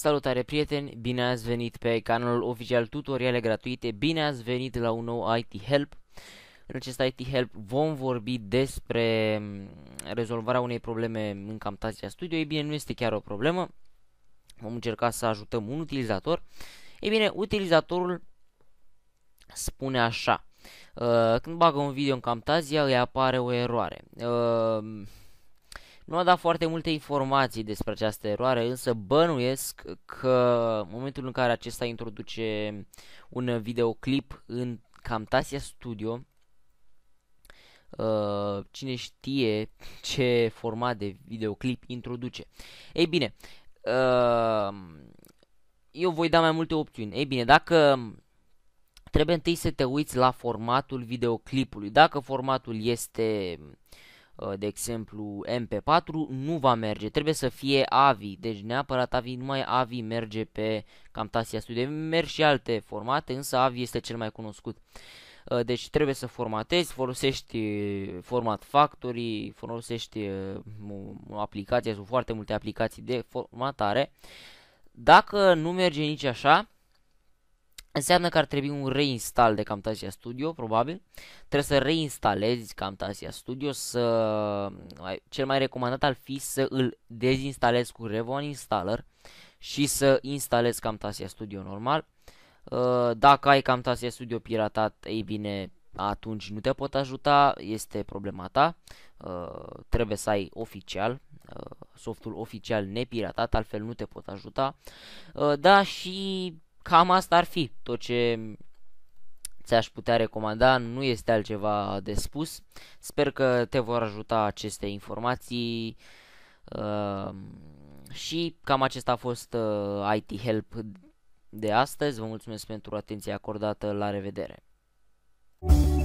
Salutare prieteni, bine ați venit pe canalul oficial tutoriale gratuite, bine ați venit la un nou IT Help. În acest IT Help vom vorbi despre mm, rezolvarea unei probleme în Camtasia Studio. Ei bine, nu este chiar o problemă, vom încerca să ajutăm un utilizator. Ei bine, utilizatorul spune așa, ă, când bagă un video în Camtasia îi apare o eroare. Ă, nu a dat foarte multe informații despre această eroare, însă bănuiesc că în momentul în care acesta introduce un videoclip în Camtasia Studio, Uh, cine știe ce format de videoclip introduce. Ei bine, uh, eu voi da mai multe opțiuni. Ei bine, dacă trebuie întâi să te uiți la formatul videoclipului, dacă formatul este uh, Uh, de exemplu MP4, nu va merge. Trebuie să fie AVI, deci neapărat AVI, numai AVI merge pe Camtasia Studio. Merg și alte formate, însă AVI este cel mai cunoscut. Uh, deci trebuie să formatezi, folosești uh, format factory, folosești o aplicație, sunt foarte multe aplicații de formatare. Dacă nu merge nici așa, Înseamnă că ar trebui un reinstall de Camtasia Studio, probabil. Trebuie să reinstalezi Camtasia Studio, să... cel mai recomandat ar fi să îl dezinstalezi cu Revon Installer și să instalezi Camtasia Studio normal. Uh, dacă ai Camtasia Studio piratat, ei bine, atunci nu te pot ajuta, este problema ta. Uh, trebuie să ai oficial, uh, softul oficial nepiratat, altfel nu te pot ajuta. Da, și cam asta ar fi tot ce ți-aș putea recomanda, nu este altceva de spus. Sper că te vor ajuta aceste informații uh, și cam acesta a fost uh, IT Help de astăzi. Vă mulțumesc pentru atenția acordată, la revedere! thank you